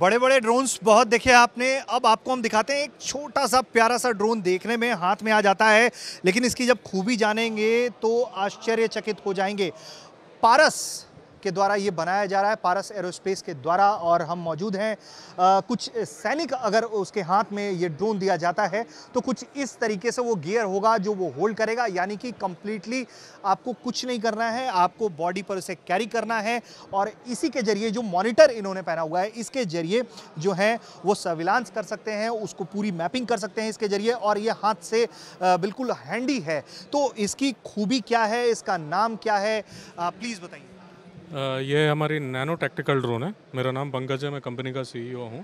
बड़े बड़े ड्रोन्स बहुत देखे आपने अब आपको हम दिखाते हैं एक छोटा सा प्यारा सा ड्रोन देखने में हाथ में आ जाता है लेकिन इसकी जब खूबी जानेंगे तो आश्चर्यचकित हो जाएंगे पारस के द्वारा ये बनाया जा रहा है पारस एरोस्पेस के द्वारा और हम मौजूद हैं आ, कुछ सैनिक अगर उसके हाथ में ये ड्रोन दिया जाता है तो कुछ इस तरीके से वो गियर होगा जो वो होल्ड करेगा यानी कि कम्प्लीटली आपको कुछ नहीं करना है आपको बॉडी पर उसे कैरी करना है और इसी के जरिए जो मॉनिटर इन्होंने पहना हुआ है इसके जरिए जो है वो सर्विलांस कर सकते हैं उसको पूरी मैपिंग कर सकते हैं इसके जरिए और ये हाथ से बिल्कुल हैंडी है तो इसकी खूबी क्या है इसका नाम क्या है प्लीज़ बताइए ये हमारी नैनो टेक्टिकल ड्रोन है मेरा नाम पंकज है मैं कंपनी का सीईओ e हूँ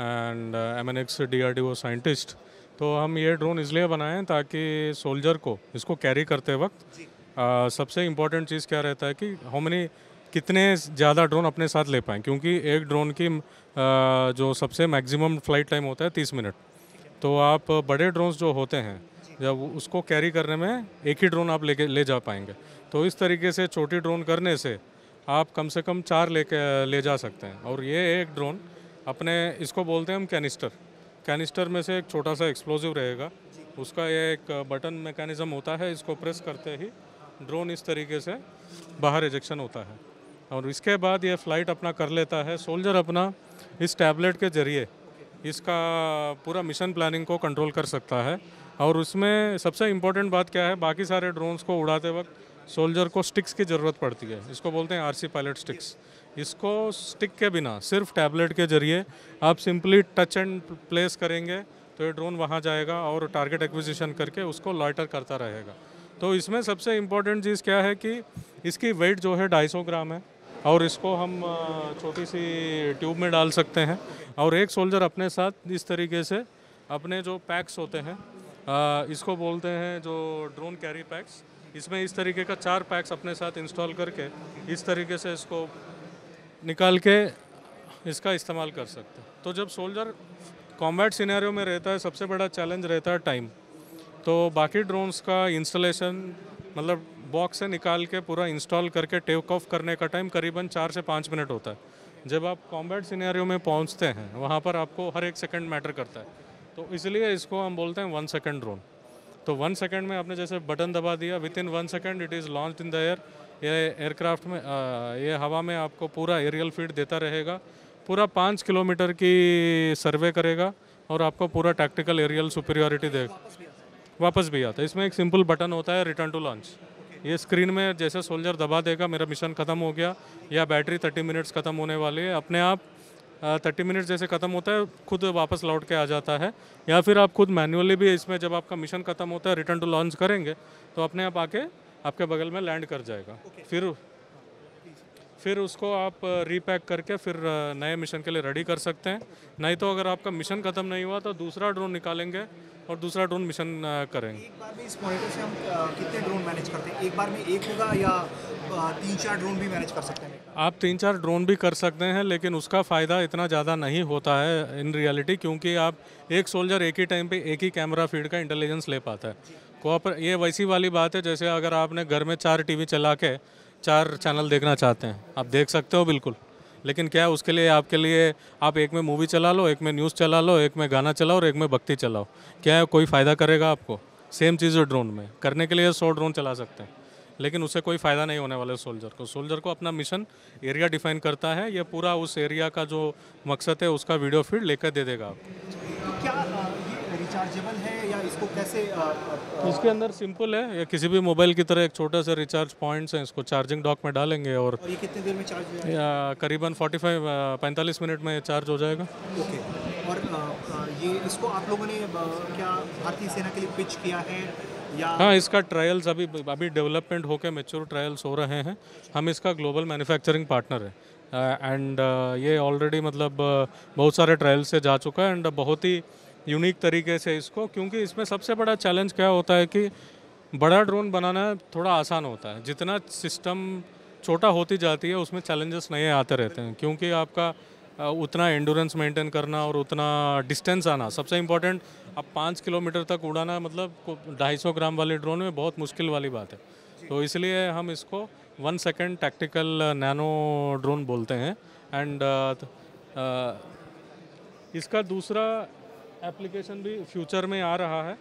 and I'm an ex D R D O scientist तो हम ये ड्रोन इसलिए हैं ताकि सोल्जर को इसको कैरी करते वक्त आ, सबसे इम्पॉर्टेंट चीज़ क्या रहता है कि हाउ कितने ज़्यादा ड्रोन अपने साथ ले पाएँ क्योंकि एक ड्रोन की आ, जो सबसे मैक्सिमम फ्लाइट टाइम होता है तीस मिनट तो आप बड़े ड्रोन्स जो होते हैं जब उसको कैरी करने में एक ही ड्रोन आप ले ले जा पाएंगे तो इस तरीके से छोटी ड्रोन करने से आप कम से कम चार ले ले जा सकते हैं और ये एक ड्रोन अपने इसको बोलते हैं हम कैनिस्टर कैनिस्टर में से एक छोटा सा एक्सप्लोजिव रहेगा उसका ये एक बटन मैकेनिज़्म होता है इसको प्रेस करते ही ड्रोन इस तरीके से बाहर एजेक्शन होता है और इसके बाद ये फ़्लाइट अपना कर लेता है सोल्जर अपना इस टैबलेट के ज़रिए इसका पूरा मिशन प्लानिंग को कंट्रोल कर सकता है और उसमें सबसे इम्पोर्टेंट बात क्या है बाकी सारे ड्रोन्स को उड़ाते वक्त सोल्जर को स्टिक्स की ज़रूरत पड़ती है इसको बोलते हैं आरसी पायलट स्टिक्स इसको स्टिक के बिना सिर्फ टैबलेट के जरिए आप सिंपली टच एंड प्लेस करेंगे तो ये ड्रोन वहाँ जाएगा और टारगेट एक्विजिशन करके उसको लॉयटर करता रहेगा तो इसमें सबसे इम्पोर्टेंट चीज़ क्या है कि इसकी वेट जो है ढाई ग्राम है और इसको हम छोटी सी ट्यूब में डाल सकते हैं और एक सोल्जर अपने साथ इस तरीके से अपने जो पैक्स होते हैं इसको बोलते हैं जो ड्रोन कैरी पैक्स इसमें इस तरीके का चार पैक्स अपने साथ इंस्टॉल करके इस तरीके से इसको निकाल के इसका इस्तेमाल कर सकते हैं तो जब सोल्जर कॉम्बैट सिनेरियो में रहता है सबसे बड़ा चैलेंज रहता है टाइम तो बाकी ड्रोन्स का इंस्टॉलेशन मतलब बॉक्स से निकाल के पूरा इंस्टॉल करके टेक ऑफ करने का टाइम करीबन चार से पाँच मिनट होता है जब आप कॉम्बैट सिनेरियो में पहुंचते हैं वहाँ पर आपको हर एक सेकंड मैटर करता है तो इसलिए इसको हम बोलते हैं वन सेकंड ड्रोन तो वन सेकेंड में आपने जैसे बटन दबा दिया within one second it is launch in the air ये एयरक्राफ्ट में ये हवा में आपको पूरा एरियल फीड देता रहेगा पूरा पाँच किलोमीटर की सर्वे करेगा और आपको पूरा टैक्टिकल एरियल सुपीरियॉरिटी देगा वापस भी आता है इसमें एक सिंपल बटन होता है रिटर्न टू लॉन्च ये स्क्रीन में जैसे सोल्जर दबा देगा मेरा मिशन ख़त्म हो गया या बैटरी 30 मिनट्स ख़त्म होने वाली है अपने आप थर्टी मिनट जैसे ख़त्म होता है खुद वापस लौट के आ जाता है या फिर आप खुद मैनुअली भी इसमें जब आपका मिशन ख़त्म होता है रिटर्न टू लॉन्च करेंगे तो अपने आप आके आपके बगल में लैंड कर जाएगा okay. फिर फिर उसको आप रीपैक करके फिर नए मिशन के लिए रेडी कर सकते हैं नहीं तो अगर आपका मिशन ख़त्म नहीं हुआ तो दूसरा ड्रोन निकालेंगे और दूसरा ड्रोन मिशन करेंगे एक बार में इस से हम कितने ड्रोन मैनेज करते हैं एक बार में एक होगा या तीन चार ड्रोन भी मैनेज कर सकते हैं आप तीन चार ड्रोन भी कर सकते हैं लेकिन उसका फ़ायदा इतना ज़्यादा नहीं होता है इन रियलिटी क्योंकि आप एक सोल्जर एक ही टाइम पर एक ही कैमरा फीड का इंटेलिजेंस ले पाता है कोऑपर ये वैसी वाली बात है जैसे अगर आपने घर में चार टीवी चला के चार चैनल देखना चाहते हैं आप देख सकते हो बिल्कुल लेकिन क्या है उसके लिए आपके लिए आप एक में मूवी चला लो एक में न्यूज़ चला लो एक में गाना चलाओ और एक में भक्ति चलाओ क्या है कोई फ़ायदा करेगा आपको सेम चीज़ है ड्रोन में करने के लिए सौ ड्रोन चला सकते हैं लेकिन उससे कोई फ़ायदा नहीं होने वाला है सोल्जर को सोल्जर को अपना मिशन एरिया डिफाइन करता है यह पूरा उस एरिया का जो मकसद है उसका वीडियो फीड लेकर दे देगा आपको रिचार्जेबल है या इसको कैसे आ, आ, इसके अंदर सिंपल है या किसी भी मोबाइल की तरह एक छोटा सा रिचार्ज पॉइंट्स है इसको चार्जिंग डॉक में डालेंगे और, और ये कितने देर में चार्ज या करीबन 45 45 मिनट में चार्ज हो जाएगा ओके और ये इसको आप लोगों ने क्या भारतीय सेना के लिए पिच किया है हाँ इसका ट्रायल्स अभी अभी डेवलपमेंट होकर मेच्योर ट्रायल्स हो रहे हैं हम इसका ग्लोबल मैन्युफैक्चरिंग पार्टनर है एंड uh, uh, ये ऑलरेडी मतलब uh, बहुत सारे ट्रायल्स से जा चुका है एंड बहुत ही यूनिक तरीके से इसको क्योंकि इसमें सबसे बड़ा चैलेंज क्या होता है कि बड़ा ड्रोन बनाना थोड़ा आसान होता है जितना सिस्टम छोटा होती जाती है उसमें चैलेंजेस नए आते रहते हैं क्योंकि आपका उतना एंडोरेंस मेंटेन करना और उतना डिस्टेंस आना सबसे इम्पॉर्टेंट अब पाँच किलोमीटर तक उड़ाना मतलब ढाई सौ ग्राम वाले ड्रोन में बहुत मुश्किल वाली बात है तो इसलिए हम इसको one second tactical nano drone बोलते हैं एंड इसका दूसरा एप्लीकेशन भी फ्यूचर में आ रहा है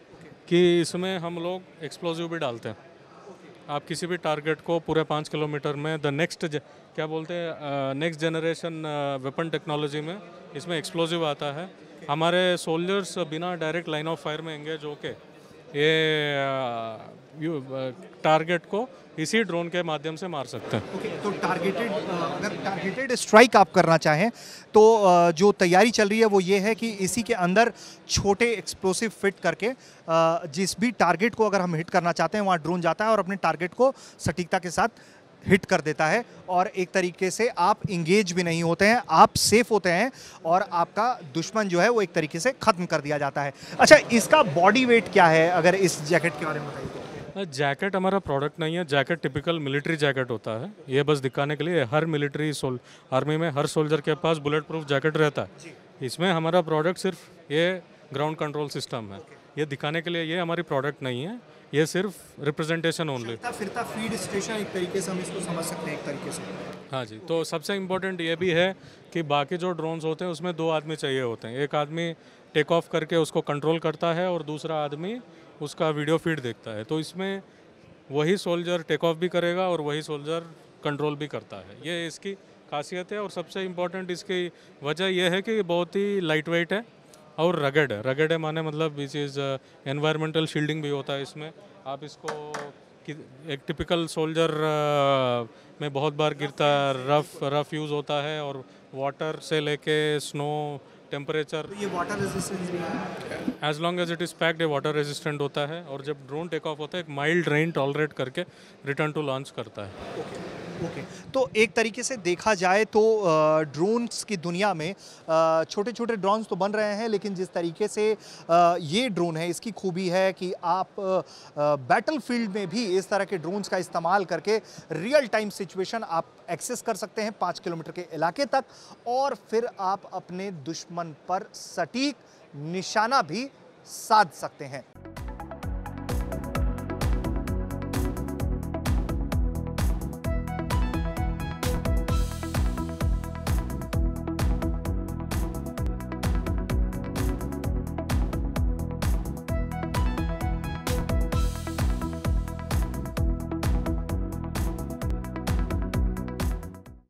कि इसमें हम लोग एक्सप्लोजिव भी डालते हैं आप किसी भी टारगेट को पूरे पाँच किलोमीटर में द नेक्स्ट क्या बोलते हैं नेक्स्ट जनरेशन वेपन टेक्नोलॉजी में इसमें एक्सप्लोजिव आता है हमारे सोल्जर्स बिना डायरेक्ट लाइन ऑफ फायर में एंगेज होके ये टारगेट को इसी ड्रोन के माध्यम से मार सकते हैं okay, तो टारगेटेड अगर टारगेटेड स्ट्राइक आप करना चाहें तो जो तैयारी चल रही है वो ये है कि इसी के अंदर छोटे एक्सप्लोसिव फिट करके जिस भी टारगेट को अगर हम हिट करना चाहते हैं वहाँ ड्रोन जाता है और अपने टारगेट को सटीकता के साथ हिट कर देता है और एक तरीके से आप इंगेज भी नहीं होते हैं आप सेफ होते हैं और आपका दुश्मन जो है वो एक तरीके से ख़त्म कर दिया जाता है अच्छा इसका बॉडी वेट क्या है अगर इस जैकेट के बारे में बताइए तो। जैकेट हमारा प्रोडक्ट नहीं है जैकेट टिपिकल मिलिट्री जैकेट होता है ये बस दिखाने के लिए हर मिलिट्री सोल आर्मी में हर सोल्जर के पास बुलेट प्रूफ जैकेट रहता है इसमें हमारा प्रोडक्ट सिर्फ ये ग्राउंड कंट्रोल सिस्टम है ये दिखाने के लिए ये हमारी प्रोडक्ट नहीं है ये सिर्फ रिप्रेजेंटेशन ओनली फिरता फीड स्टेशन एक तरीके से हम इसको समझ सकते हैं एक तरीके से हाँ जी तो सबसे इम्पोर्टेंट ये भी है कि बाकी जो ड्रोन्स होते हैं उसमें दो आदमी चाहिए होते हैं एक आदमी टेक ऑफ करके उसको कंट्रोल करता है और दूसरा आदमी उसका वीडियो फीड देखता है तो इसमें वही सोल्जर टेक ऑफ भी करेगा और वही सोल्जर कंट्रोल भी करता है ये इसकी खासियत है और सबसे इम्पोर्टेंट इसकी वजह यह है कि बहुत ही लाइट वेट है और रगड है रगड है माने मतलब इस इज़ एनवायरमेंटल शील्डिंग भी होता है इसमें आप इसको एक टिपिकल सोल्जर uh, में बहुत बार गिरता है रफ रफ यूज़ होता है और वाटर से लेके स्नो टेम्परेचर ये वाटर रेजिस्टेंस भी है as long as it is packed ये वाटर रेजिस्टेंट होता है और जब ड्रोन टेक ऑफ होता है एक माइल्ड रेन टॉलरेट करके रिटर्न टू लॉन्च करता है okay. ओके तो एक तरीके से देखा जाए तो ड्रोन्स की दुनिया में छोटे छोटे ड्रोन्स तो बन रहे हैं लेकिन जिस तरीके से ये ड्रोन है इसकी खूबी है कि आप बैटलफील्ड में भी इस तरह के ड्रोन्स का इस्तेमाल करके रियल टाइम सिचुएशन आप एक्सेस कर सकते हैं पाँच किलोमीटर के इलाके तक और फिर आप अपने दुश्मन पर सटीक निशाना भी साध सकते हैं